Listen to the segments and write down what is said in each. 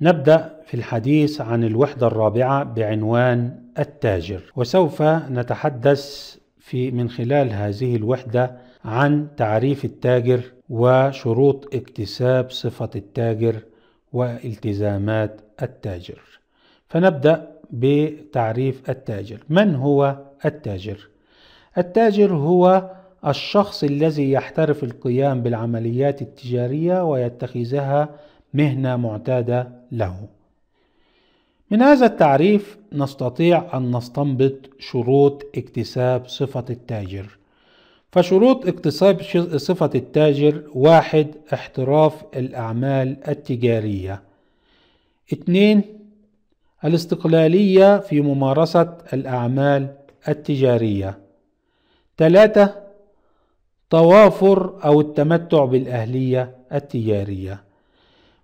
نبدأ في الحديث عن الوحدة الرابعة بعنوان التاجر وسوف نتحدث في من خلال هذه الوحدة عن تعريف التاجر وشروط اكتساب صفة التاجر والتزامات التاجر فنبدأ بتعريف التاجر من هو التاجر؟ التاجر هو الشخص الذي يحترف القيام بالعمليات التجارية ويتخذها مهنة معتادة له. من هذا التعريف نستطيع أن نستنبط شروط اكتساب صفة التاجر. فشروط اكتساب صفة التاجر واحد احتراف الأعمال التجارية اثنين الاستقلالية في ممارسة الأعمال التجارية ثلاثة توافر أو التمتع بالأهلية التجارية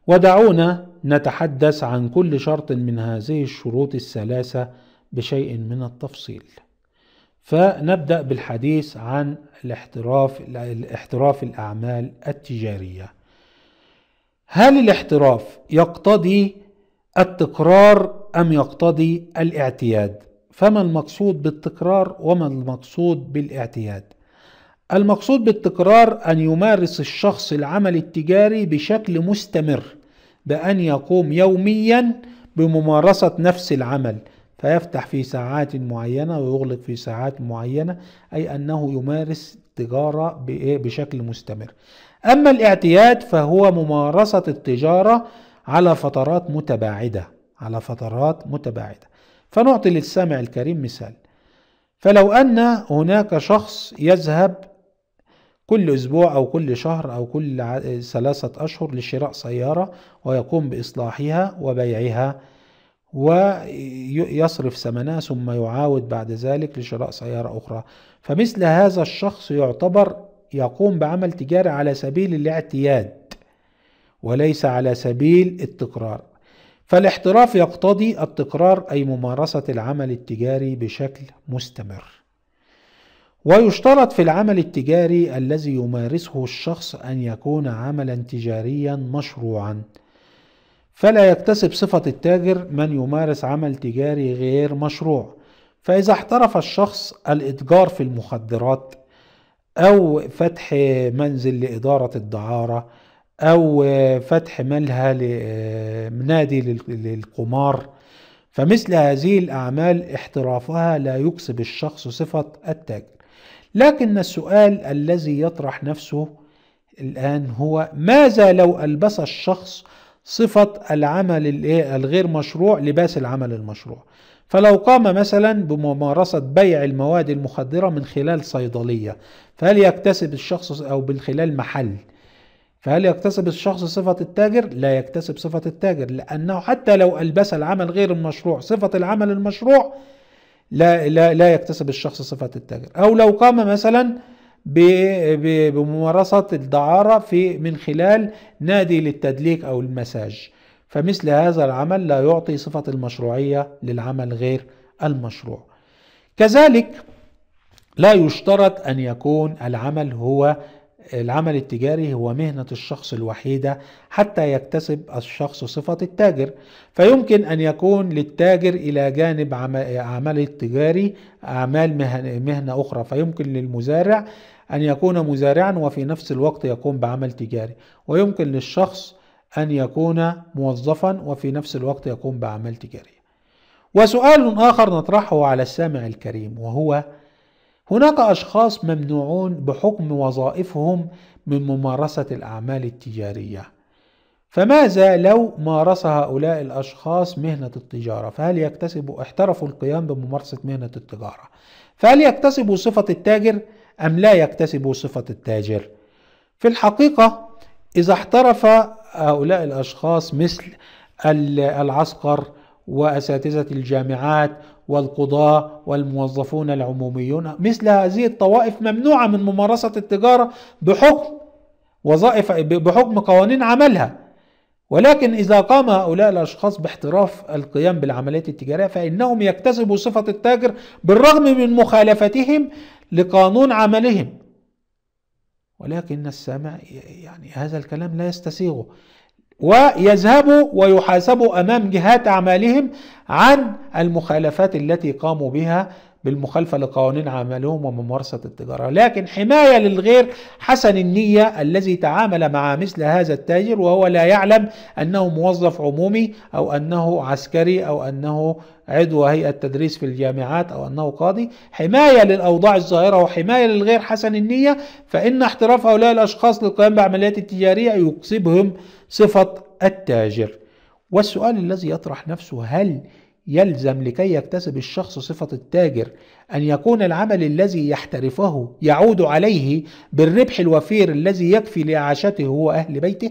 ودعونا نتحدث عن كل شرط من هذه الشروط الثلاثة بشيء من التفصيل فنبدأ بالحديث عن الاحتراف, الاحتراف الأعمال التجارية هل الاحتراف يقتضي التكرار أم يقتضي الاعتياد؟ فما المقصود بالتكرار وما المقصود بالاعتياد؟ المقصود بالتكرار أن يمارس الشخص العمل التجاري بشكل مستمر بأن يقوم يوميا بممارسة نفس العمل فيفتح في ساعات معينة ويغلق في ساعات معينة أي أنه يمارس التجارة بشكل مستمر أما الاعتياد فهو ممارسة التجارة على فترات متباعدة على فترات متباعدة فنعطي للسامع الكريم مثال فلو أن هناك شخص يذهب كل أسبوع أو كل شهر أو كل ثلاثة أشهر لشراء سيارة ويقوم بإصلاحها وبيعها ويصرف ثمنها ثم يعاود بعد ذلك لشراء سيارة أخرى فمثل هذا الشخص يعتبر يقوم بعمل تجاري على سبيل الاعتياد وليس على سبيل التكرار فالاحتراف يقتضي التكرار أي ممارسة العمل التجاري بشكل مستمر ويشترط في العمل التجاري الذي يمارسه الشخص أن يكون عملا تجاريا مشروعا فلا يكتسب صفة التاجر من يمارس عمل تجاري غير مشروع فإذا احترف الشخص الإتجار في المخدرات أو فتح منزل لإدارة الدعارة أو فتح ملهى نادي للقمار فمثل هذه الأعمال احترافها لا يكسب الشخص صفة التاجر لكن السؤال الذي يطرح نفسه الآن هو ماذا لو ألبس الشخص صفة العمل إيه، الغير مشروع لباس العمل المشروع فلو قام مثلا بممارسة بيع المواد المخدرة من خلال صيدلية فهل يكتسب الشخص أو من خلال محل فهل يكتسب الشخص صفة التاجر؟ لا يكتسب صفة التاجر لأنه حتى لو ألبس العمل غير المشروع صفة العمل المشروع لا لا لا يكتسب الشخص صفه التاجر او لو قام مثلا بممارسه الدعاره في من خلال نادي للتدليك او المساج فمثل هذا العمل لا يعطي صفه المشروعيه للعمل غير المشروع كذلك لا يشترط ان يكون العمل هو العمل التجاري هو مهنة الشخص الوحيدة حتى يكتسب الشخص صفة التاجر فيمكن أن يكون للتاجر إلى جانب عمل التجاري أعمال مهنة أخرى فيمكن للمزارع أن يكون مزارعا وفي نفس الوقت يقوم بعمل تجاري ويمكن للشخص أن يكون موظفا وفي نفس الوقت يقوم بأعمال تجارية وسؤال آخر نطرحه على السامع الكريم وهو هناك أشخاص ممنوعون بحكم وظائفهم من ممارسة الأعمال التجارية فماذا لو مارس هؤلاء الأشخاص مهنة التجارة فهل يكتسبوا احترفوا القيام بممارسة مهنة التجارة فهل يكتسبوا صفة التاجر أم لا يكتسبوا صفة التاجر في الحقيقة إذا احترف هؤلاء الأشخاص مثل العسكر وأساتذة الجامعات والقضاة والموظفون العموميون مثل هذه الطوائف ممنوعة من ممارسة التجارة بحكم وظائف بحكم قوانين عملها ولكن إذا قام هؤلاء الأشخاص باحتراف القيام بالعمليات التجارية فإنهم يكتسبوا صفة التاجر بالرغم من مخالفتهم لقانون عملهم ولكن السامع يعني هذا الكلام لا يستسيغه ويذهبوا ويحاسبوا امام جهات اعمالهم عن المخالفات التي قاموا بها بالمخالفة لقوانين عملهم وممارسة التجارة لكن حماية للغير حسن النية الذي تعامل مع مثل هذا التاجر وهو لا يعلم أنه موظف عمومي أو أنه عسكري أو أنه عضو هيئة تدريس في الجامعات أو أنه قاضي حماية للأوضاع الظاهرة وحماية للغير حسن النية فإن احتراف هؤلاء الأشخاص للقيام بعمليات التجارية يكسبهم صفة التاجر والسؤال الذي يطرح نفسه هل يلزم لكي يكتسب الشخص صفة التاجر أن يكون العمل الذي يحترفه يعود عليه بالربح الوفير الذي يكفي لإعاشته وأهل بيته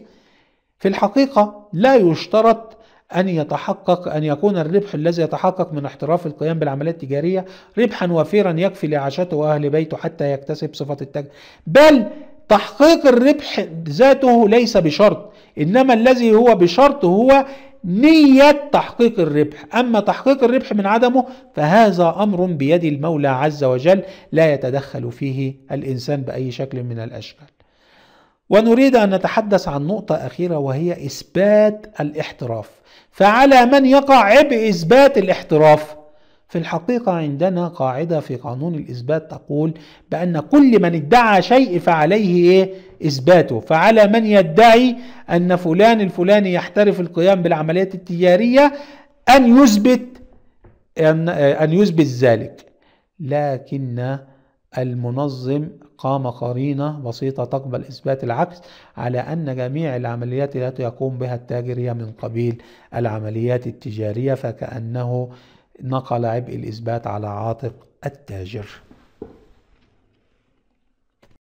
في الحقيقة لا يشترط أن يتحقق أن يكون الربح الذي يتحقق من احتراف القيام بالعملية التجارية ربحا وفيرا يكفي لإعاشته وأهل بيته حتى يكتسب صفة التاجر بل تحقيق الربح ذاته ليس بشرط إنما الذي هو بشرط هو نية تحقيق الربح أما تحقيق الربح من عدمه فهذا أمر بيد المولى عز وجل لا يتدخل فيه الإنسان بأي شكل من الأشكال ونريد أن نتحدث عن نقطة أخيرة وهي إثبات الاحتراف فعلى من يقع عبء إثبات الاحتراف؟ في الحقيقة عندنا قاعدة في قانون الإثبات تقول بأن كل من ادعى شيء فعليه إيه؟ إثباته فعلى من يدعي أن فلان الفلاني يحترف القيام بالعمليات التجارية أن يثبت أن, أن يثبت ذلك لكن المنظم قام قرينة بسيطة تقبل إثبات العكس على أن جميع العمليات التي يقوم بها التاجر هي من قبيل العمليات التجارية فكأنه نقل عبء الإثبات على عاتق التاجر